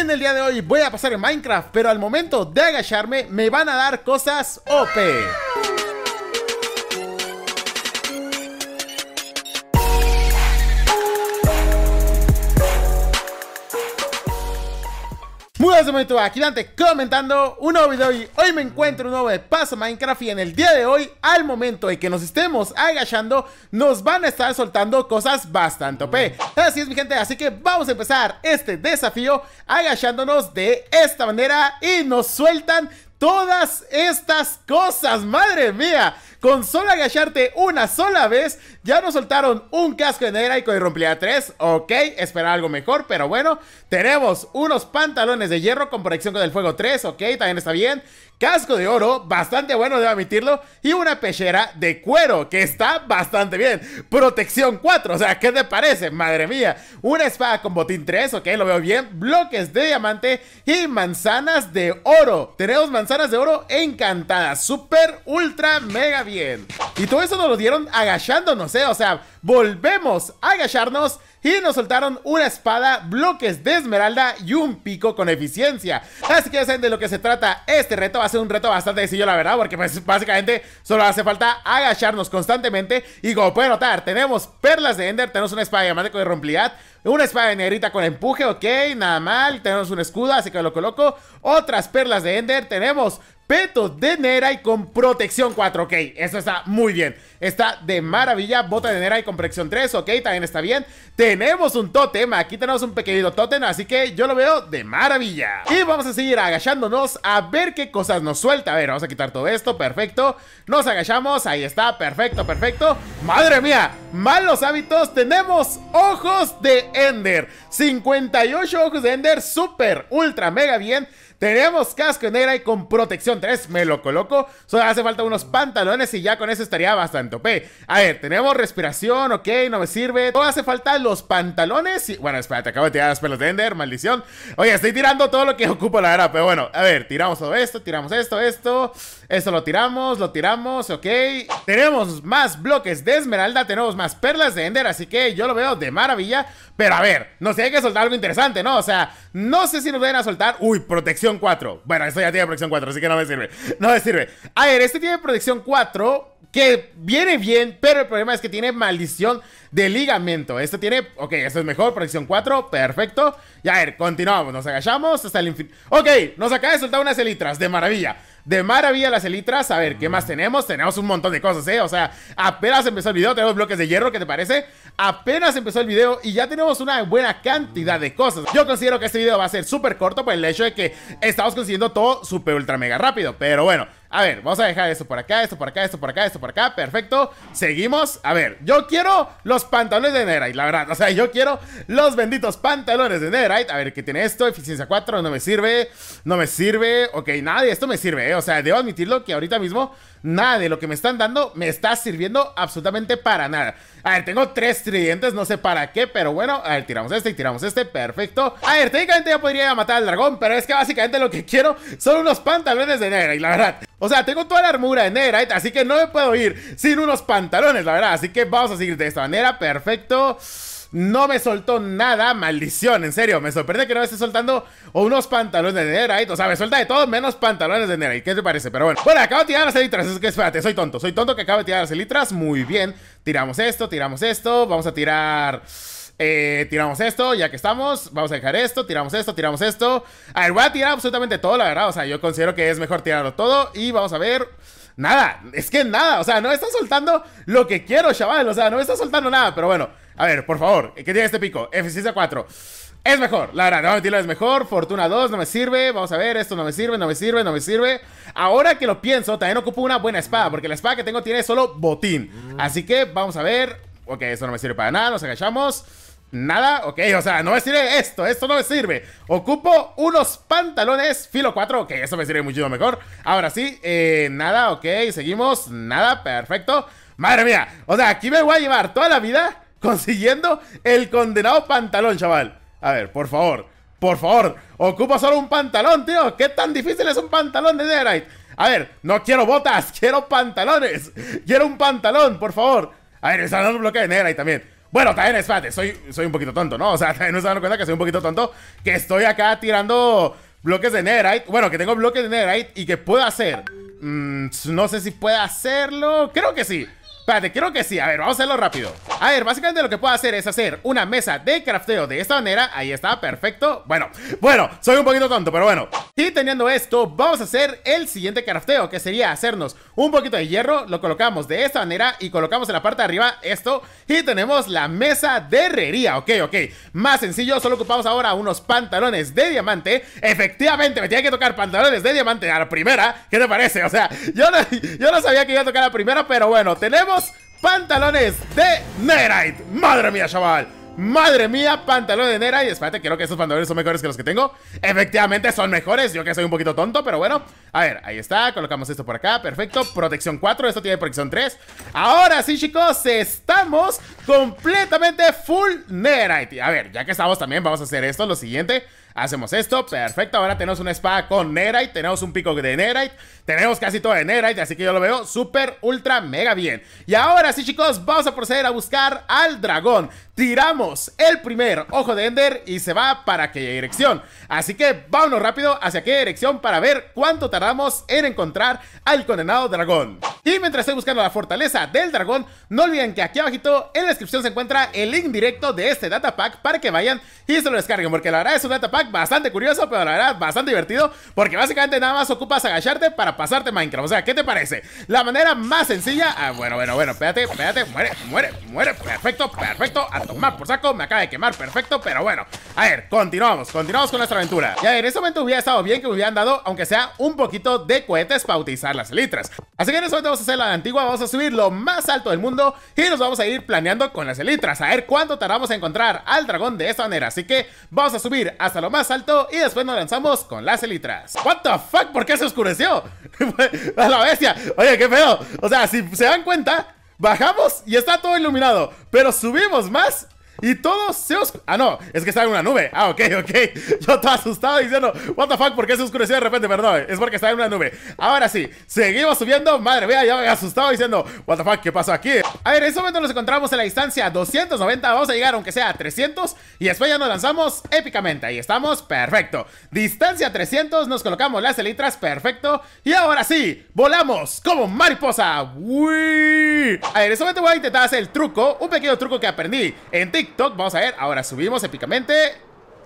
en el día de hoy voy a pasar en Minecraft, pero al momento de agacharme me van a dar cosas OP. Muy buenas todos, aquí Dante comentando un nuevo video y hoy me encuentro un nuevo de Paso Minecraft y en el día de hoy, al momento de que nos estemos agachando, nos van a estar soltando cosas bastante OP. Así es mi gente, así que vamos a empezar este desafío agachándonos de esta manera y nos sueltan todas estas cosas. Madre mía, con solo agacharte una sola vez, ya nos soltaron un casco de Y y rompía 3. Ok, esperar algo mejor, pero bueno, tenemos unos pantalones de hierro con proyección con el fuego 3. Ok, también está bien casco de oro, bastante bueno, debo admitirlo, y una pechera de cuero, que está bastante bien. Protección 4, o sea, ¿qué te parece? Madre mía. Una espada con botín 3, ok, lo veo bien. Bloques de diamante y manzanas de oro. Tenemos manzanas de oro encantadas, súper, ultra, mega bien. Y todo eso nos lo dieron agachándonos, ¿eh? O sea, volvemos a agacharnos y nos soltaron una espada, bloques de esmeralda y un pico con eficiencia. Así que ya saben de lo que se trata este reto, va a ser un reto bastante sencillo la verdad, porque pues básicamente solo hace falta agacharnos constantemente y como pueden notar, tenemos perlas de Ender, tenemos una espada de diamante con una espada de negrita con empuje, ok, nada mal, tenemos un escudo, así que lo coloco, otras perlas de Ender, tenemos petos de Nera y con protección 4K. Eso está muy bien. Está de maravilla. Bota de Nera y con protección 3. Ok, también está bien. Tenemos un totem, Aquí tenemos un pequeñito tótem. Así que yo lo veo de maravilla. Y vamos a seguir agachándonos a ver qué cosas nos suelta. A ver, vamos a quitar todo esto. Perfecto. Nos agachamos. Ahí está. Perfecto, perfecto. Madre mía. Malos hábitos. Tenemos ojos de Ender. 58 ojos de Ender. Super, ultra, mega bien. Tenemos casco negra y con protección 3. Me lo coloco. Solo hace falta unos pantalones y ya con eso estaría bastante OP. A ver, tenemos respiración, ok, no me sirve. Todo hace falta los pantalones y... Bueno, espérate, acabo de tirar las perlas de Ender, maldición. Oye, estoy tirando todo lo que ocupo la era, pero bueno. A ver, tiramos todo esto, tiramos esto, esto. Esto lo tiramos, lo tiramos, ok. Tenemos más bloques de esmeralda, tenemos más perlas de Ender, así que yo lo veo de maravilla. Pero a ver, nos tiene que soltar algo interesante, ¿no? O sea, no sé si nos van a soltar. Uy, protección 4. Bueno, esto ya tiene protección 4, así que no me sirve. No me sirve. A ver, este tiene protección 4 que viene bien, pero el problema es que tiene maldición de ligamento. Este tiene, ok, esto es mejor, protección 4, perfecto. Y a ver, continuamos, nos agachamos hasta el infinito. Ok, nos acaba de soltar unas elitras, de maravilla. De maravilla las elitras. A ver, ¿qué más tenemos? Tenemos un montón de cosas, ¿eh? O sea, apenas empezó el video, tenemos bloques de hierro, ¿qué te parece? Apenas empezó el video y ya tenemos una buena cantidad de cosas. Yo considero que este video va a ser súper corto por el hecho de que estamos consiguiendo todo súper ultra mega rápido. Pero bueno, a ver, vamos a dejar esto por acá, esto por acá, esto por acá, esto por acá. Perfecto. Seguimos. A ver, yo quiero los pantalones de Netherite, la verdad. O sea, yo quiero los benditos pantalones de Netherite. A ver, ¿qué tiene esto? Eficiencia 4, no me sirve. No me sirve. Ok, nadie, esto me sirve, ¿eh? O sea, debo admitirlo que ahorita mismo nada de lo que me están dando me está sirviendo absolutamente para nada. A ver, tengo tres tridentes, no sé para qué, pero bueno, a ver, tiramos este y tiramos este, perfecto. A ver, técnicamente ya podría matar al dragón, pero es que básicamente lo que quiero son unos pantalones de negra, y la verdad, o sea, tengo toda la armura de negra, así que no me puedo ir sin unos pantalones, la verdad, así que vamos a seguir de esta manera, perfecto. No me soltó nada, maldición, en serio. Me sorprende que no me esté soltando unos pantalones de Nerite. ¿eh? O sea, me suelta de todo menos pantalones de Nerite. ¿Qué te parece? Pero bueno. Bueno, acabo de tirar las elitras. Es que espérate, soy tonto. Soy tonto que acabo de tirar las elitras. Muy bien. Tiramos esto, tiramos esto. Vamos a tirar... Eh, tiramos esto, ya que estamos. Vamos a dejar esto, tiramos esto, tiramos esto. A ver, voy a tirar absolutamente todo, la verdad. O sea, yo considero que es mejor tirarlo todo. Y vamos a ver. Nada, es que nada. O sea, no está soltando lo que quiero, chaval. O sea, no está soltando nada. Pero bueno, a ver, por favor, eh, ¿qué tiene este pico? F6 a 4. Es mejor, la verdad, no tiro, es mejor. Fortuna 2, no me sirve. Vamos a ver, esto no me sirve, no me sirve, no me sirve. Ahora que lo pienso, también ocupo una buena espada, porque la espada que tengo tiene solo botín. Así que vamos a ver. Ok, eso no me sirve para nada, nos agachamos. Nada, ok, o sea, no me sirve esto, esto no me sirve. Ocupo unos pantalones filo 4, ok, eso me sirve muchísimo mejor. Ahora sí, eh, nada, ok, seguimos, nada, perfecto. Madre mía, o sea, aquí me voy a llevar toda la vida consiguiendo el condenado pantalón, chaval. A ver, por favor, por favor, ocupa solo un pantalón, tío. ¿Qué tan difícil es un pantalón de Netherite? A ver, no quiero botas, quiero pantalones. Quiero un pantalón, por favor. A ver, el un bloque de Netherite también. Bueno, también, espérate, soy, soy un poquito tonto, ¿no? O sea, también no se dan cuenta que soy un poquito tonto. Que estoy acá tirando bloques de Netherite. Bueno, que tengo bloques de Netherite y que puedo hacer. Mm, no sé si puedo hacerlo. Creo que sí. Espérate, creo que sí. A ver, vamos a hacerlo rápido. A ver, básicamente lo que puedo hacer es hacer una mesa de crafteo de esta manera. Ahí está, perfecto. Bueno, bueno, soy un poquito tonto, pero bueno. Y teniendo esto, vamos a hacer el siguiente crafteo, que sería hacernos un poquito de hierro. Lo colocamos de esta manera y colocamos en la parte de arriba esto. Y tenemos la mesa de herrería, ok, ok. Más sencillo, solo ocupamos ahora unos pantalones de diamante. Efectivamente, me tenía que tocar pantalones de diamante a la primera. ¿Qué te parece? O sea, yo no, yo no sabía que iba a tocar a la primera, pero bueno, tenemos Pantalones de Nerite. Madre mía, chaval. Madre mía, pantalones de Nerite espérate, creo que esos pantalones son mejores que los que tengo. Efectivamente, son mejores. Yo que soy un poquito tonto, pero bueno. A ver, ahí está. Colocamos esto por acá. Perfecto. Protección 4. Esto tiene protección 3. Ahora sí, chicos, estamos completamente full Nerite. A ver, ya que estamos también, vamos a hacer esto. Lo siguiente. Hacemos esto, perfecto. Ahora tenemos una espada con Nerite, tenemos un pico de Nerite, tenemos casi todo de Nerite, así que yo lo veo súper, ultra, mega bien. Y ahora sí, chicos, vamos a proceder a buscar al dragón tiramos el primer ojo de Ender y se va para aquella dirección. Así que vámonos rápido hacia aquella dirección para ver cuánto tardamos en encontrar al condenado dragón. Y mientras estoy buscando la fortaleza del dragón, no olviden que aquí abajito en la descripción se encuentra el link directo de este datapack para que vayan y se lo descarguen, porque la verdad es un datapack bastante curioso, pero la verdad bastante divertido, porque básicamente nada más ocupas agacharte para pasarte Minecraft. O sea, ¿qué te parece? La manera más sencilla... Ah, bueno, bueno, bueno, espérate, espérate, muere, muere, muere, perfecto, perfecto, tomar por saco, me acaba de quemar, perfecto, pero bueno A ver, continuamos, continuamos con nuestra aventura ya ver, en ese momento hubiera estado bien que me hubieran dado, aunque sea un poquito de cohetes para utilizar las elitras Así que en ese momento vamos a hacer la antigua, vamos a subir lo más alto del mundo Y nos vamos a ir planeando con las elitras, a ver cuánto tardamos en encontrar al dragón de esta manera Así que vamos a subir hasta lo más alto y después nos lanzamos con las elitras What the fuck, ¿por qué se oscureció? a la bestia, oye, qué pedo O sea, si se dan cuenta Bajamos y está todo iluminado. Pero subimos más y todos se oscureció. Ah, no, es que estaba en una nube. Ah, ok, ok. Yo estaba asustado diciendo, ¿What the fuck? ¿Por qué se oscureció de repente? Perdón, es porque estaba en una nube. Ahora sí, seguimos subiendo. Madre mía, ya me asustado diciendo, ¿What the fuck? ¿Qué pasó aquí? A ver, en este momento nos encontramos en la distancia 290. Vamos a llegar, aunque sea a 300. Y después ya nos lanzamos épicamente. Ahí estamos, perfecto. Distancia 300, nos colocamos las elitras, perfecto. Y ahora sí, volamos como mariposa. A ver, en este momento voy a intentar hacer el truco, un pequeño truco que aprendí en TikTok Vamos a ver. Ahora subimos épicamente.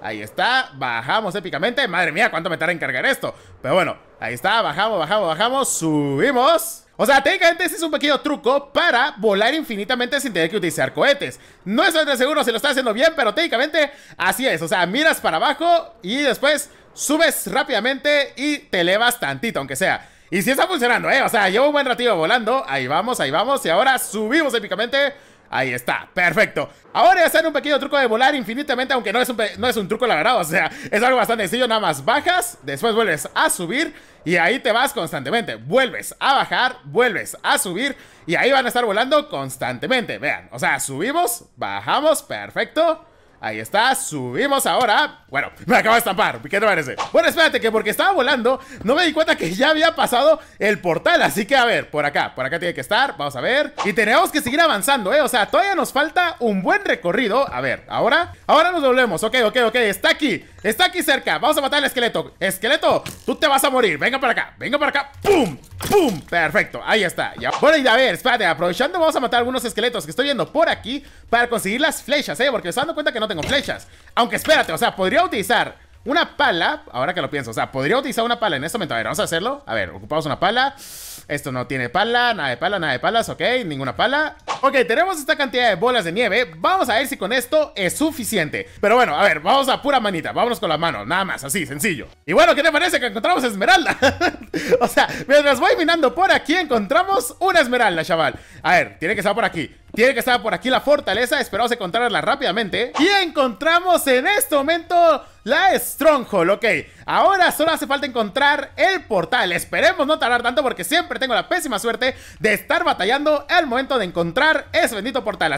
Ahí está, bajamos épicamente. Madre mía, cuánto me tarda en cargar esto. Pero bueno, ahí está, bajamos, bajamos, bajamos, subimos. O sea, técnicamente ese es un pequeño truco para volar infinitamente sin tener que utilizar cohetes. No estoy seguro si lo está haciendo bien, pero técnicamente así es. O sea, miras para abajo y después subes rápidamente y te elevas tantito, aunque sea. Y si sí está funcionando, ¿eh? O sea, llevo un buen ratito volando. Ahí vamos, ahí vamos. Y ahora subimos épicamente. Ahí está, perfecto. Ahora ya hacer un pequeño truco de volar infinitamente, aunque no es, un no es un truco, la verdad. O sea, es algo bastante sencillo. Nada más bajas, después vuelves a subir y ahí te vas constantemente. Vuelves a bajar, vuelves a subir y ahí van a estar volando constantemente. Vean, o sea, subimos, bajamos, perfecto. Ahí está, subimos ahora. Bueno, me acabo de estampar. ¿Qué te parece? Bueno, espérate, que porque estaba volando, no me di cuenta que ya había pasado el portal. Así que, a ver, por acá, por acá tiene que estar. Vamos a ver. Y tenemos que seguir avanzando, ¿eh? O sea, todavía nos falta un buen recorrido. A ver, ahora, ahora nos volvemos. Ok, ok, ok, está aquí. Está aquí cerca. Vamos a matar al esqueleto. Esqueleto, tú te vas a morir. Venga para acá. Venga para acá. ¡Pum! ¡Pum! Perfecto. Ahí está. Bueno, y a ver, espérate. Aprovechando, vamos a matar algunos esqueletos que estoy viendo por aquí para conseguir las flechas, ¿eh? Porque me estoy dando cuenta que no tengo flechas. Aunque espérate, o sea, podría utilizar una pala. Ahora que lo pienso, o sea, podría utilizar una pala en este momento. A ver, vamos a hacerlo. A ver, ocupamos una pala. Esto no tiene pala, nada de pala, nada de palas, ok, ninguna pala. Ok, tenemos esta cantidad de bolas de nieve. Vamos a ver si con esto es suficiente. Pero bueno, a ver, vamos a pura manita. Vámonos con la mano, nada más, así, sencillo. Y bueno, ¿qué te parece que encontramos esmeralda? o sea, mientras voy minando por aquí, encontramos una esmeralda, chaval. A ver, tiene que estar por aquí. Tiene que estar por aquí la fortaleza, esperamos encontrarla rápidamente Y encontramos en este momento la Stronghold, ok Ahora solo hace falta encontrar el portal Esperemos no tardar tanto porque siempre tengo la pésima suerte de estar batallando al momento de encontrar ese bendito portal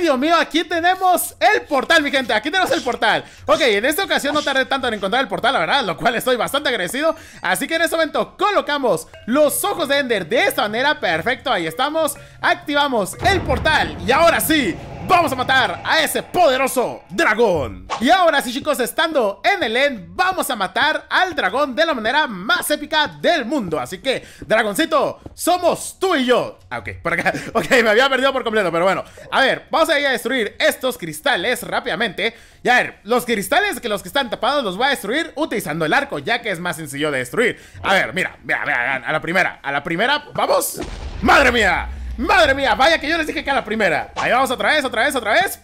Dios mío, aquí tenemos el portal, mi gente. Aquí tenemos el portal. Ok, en esta ocasión no tardé tanto en encontrar el portal, la verdad, lo cual estoy bastante agradecido. Así que en este momento colocamos los ojos de Ender de esta manera. Perfecto, ahí estamos. Activamos el portal. Y ahora sí, vamos a matar a ese poderoso dragón. Y ahora sí chicos, estando en el end, vamos a matar al dragón de la manera más épica del mundo. Así que, dragoncito, somos tú y yo. Ah, ok, por acá. Ok, me había perdido por completo, pero bueno. A ver, vamos a ir a destruir estos cristales rápidamente. Y a ver, los cristales que los que están tapados los voy a destruir utilizando el arco, ya que es más sencillo de destruir. A ver, mira, mira, mira, a la primera, a la primera, vamos. ¡Madre mía! Madre mía, vaya que yo les dije que a la primera Ahí vamos otra vez, otra vez, otra vez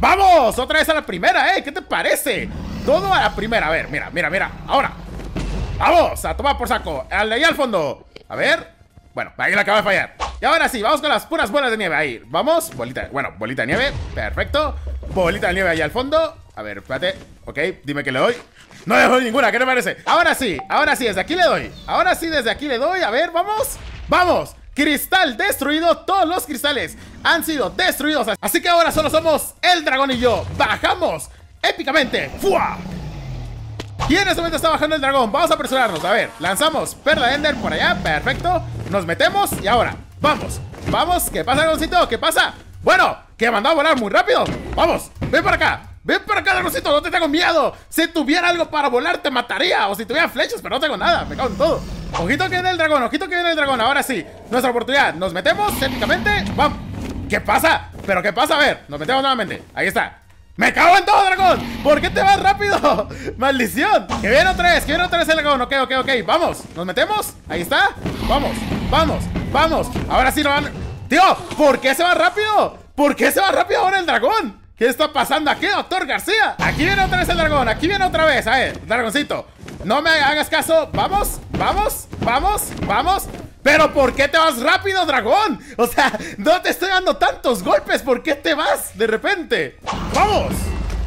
¡Vamos! Otra vez a la primera, ¿eh? ¿Qué te parece? Todo a la primera, a ver, mira, mira, mira Ahora, vamos, a tomar por saco Ahí al fondo, a ver Bueno, ahí la acabo de fallar Y ahora sí, vamos con las puras bolas de nieve, ahí, vamos Bolita, bueno, bolita de nieve, perfecto Bolita de nieve ahí al fondo A ver, espérate, ok, dime que le doy No le doy ninguna, ¿qué te parece? Ahora sí, ahora sí, desde aquí le doy Ahora sí, desde aquí le doy, a ver, vamos ¡Vamos! Cristal destruido, todos los cristales han sido destruidos Así que ahora solo somos el dragón y yo Bajamos épicamente ¡Fua! Y en este momento está bajando el dragón Vamos a apresurarnos, a ver, lanzamos Perla Ender por allá, perfecto Nos metemos y ahora, vamos Vamos, ¿qué pasa dragoncito? ¿Qué pasa? Bueno, que mandó a volar muy rápido Vamos, ven para acá Ven para acá, dragoncito, no te tengo miedo Si tuviera algo para volar te mataría O si tuviera flechas, pero no tengo nada, me cago en todo Ojito que viene el dragón, ojito que viene el dragón. Ahora sí, nuestra oportunidad. Nos metemos técnicamente. ¡Vamos! ¿Qué pasa? ¿Pero qué pasa? A ver, nos metemos nuevamente. Ahí está. ¡Me cago en todo, dragón! ¿Por qué te vas rápido? ¡Maldición! ¡Que viene otra vez! ¡Que viene otra vez el dragón! Ok, ok, ok. Vamos. ¿Nos metemos? Ahí está. Vamos, vamos, vamos. Ahora sí nos van... ¡Tío! ¿Por qué se va rápido? ¿Por qué se va rápido ahora el dragón? ¿Qué está pasando aquí, doctor García? Aquí viene otra vez el dragón. Aquí viene otra vez. A ver, dragoncito. No me hagas caso. Vamos, vamos. Vamos, vamos. Pero ¿por qué te vas rápido, dragón? O sea, no te estoy dando tantos golpes. ¿Por qué te vas de repente? ¡Vamos!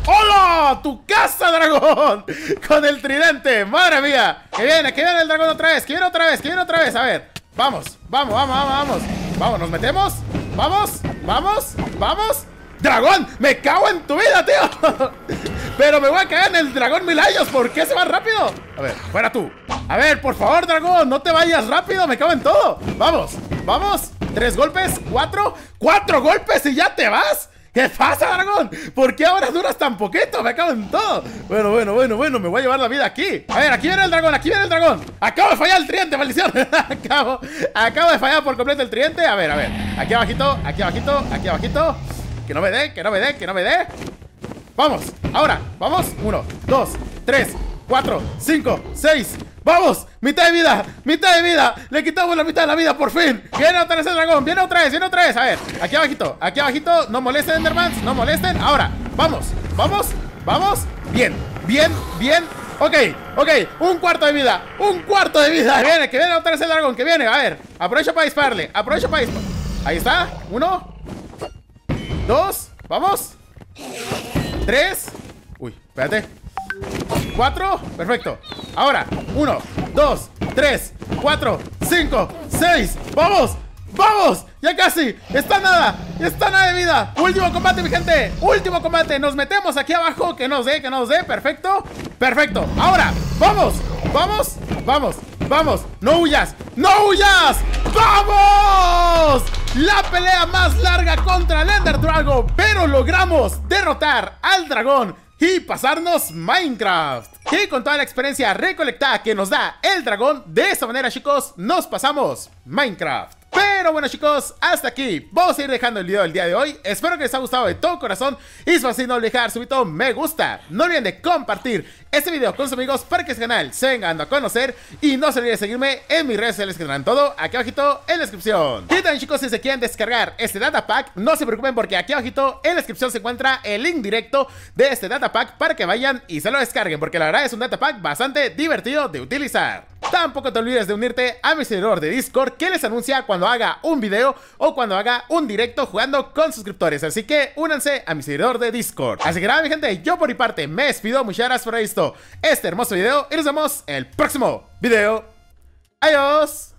¡Hola! ¡Tu casa, dragón! Con el tridente, madre mía Que viene, que viene el dragón otra vez, que viene otra vez, que viene otra vez A ver, vamos, vamos, vamos, vamos Vamos, Vamos, nos metemos Vamos, vamos, vamos ¡Dragón! ¡Me cago en tu vida, tío! Pero me voy a caer en el dragón mil años ¿Por qué se va rápido? A ver, fuera tú a ver, por favor, dragón, no te vayas rápido, me cago en todo. Vamos, vamos. Tres golpes, cuatro, cuatro golpes y ya te vas. ¿Qué pasa, dragón? ¿Por qué ahora duras tan poquito? Me cago en todo. Bueno, bueno, bueno, bueno, me voy a llevar la vida aquí. A ver, aquí viene el dragón, aquí viene el dragón. Acabo de fallar el triente, maldición. acabo, acabo de fallar por completo el triente. A ver, a ver. Aquí abajito, aquí abajito, aquí abajito. Que no me dé, que no me dé, que no me dé. Vamos, ahora, vamos. Uno, dos, tres, 4, 5, 6 ¡Vamos! ¡Mitad de vida! ¡Mitad de vida! ¡Le quitamos la mitad de la vida, por fin! ¡Viene otra vez el dragón! ¡Viene otra vez! ¡Viene otra vez! A ver, aquí abajito, aquí abajito No molesten, Endermans, no molesten Ahora, vamos, vamos, vamos Bien, bien, bien Ok, ok, un cuarto de vida Un cuarto de vida, viene, que viene otra vez el dragón Que viene, a ver, aprovecho para dispararle Aprovecho para dispararle Ahí está, uno Dos, vamos Tres Uy, espérate ¿Cuatro? Perfecto. Ahora, uno, dos, tres, cuatro, cinco, seis. ¡Vamos! ¡Vamos! ¡Ya casi! ¡Está nada! ¡Está nada de vida! ¡Último combate, mi gente! ¡Último combate! ¡Nos metemos aquí abajo! ¡Que nos dé! ¡Que nos dé! ¡Perfecto! ¡Perfecto! ¡Ahora! ¡Vamos! ¡Vamos! ¡Vamos! ¡Vamos! ¡No huyas! ¡No huyas! ¡Vamos! La pelea más larga contra el Ender Dragon Pero logramos derrotar al dragón y pasarnos Minecraft. Y con toda la experiencia recolectada que nos da el dragón, de esta manera chicos, nos pasamos Minecraft. Pero bueno chicos, hasta aquí vamos a ir dejando el video del día de hoy Espero que les haya gustado de todo corazón Y si así no olviden dejar su me gusta No olviden de compartir este video con sus amigos para que este canal se venga a conocer. Y no se olviden de seguirme en mis redes sociales que tendrán todo aquí abajito en la descripción. Y también chicos, si se quieren descargar este datapack no se preocupen porque aquí abajito en la descripción se encuentra el link directo de este datapack para que vayan y se lo descarguen. Porque la verdad es un datapack bastante divertido de utilizar. Tampoco te olvides de unirte a mi servidor de Discord que les anuncia cuando haga un video o cuando haga un directo jugando con suscriptores. Así que únanse a mi servidor de Discord. Así que nada, mi gente, yo por mi parte me despido. Muchas gracias por estar este hermoso video y nos vemos el próximo video. ¡Adiós!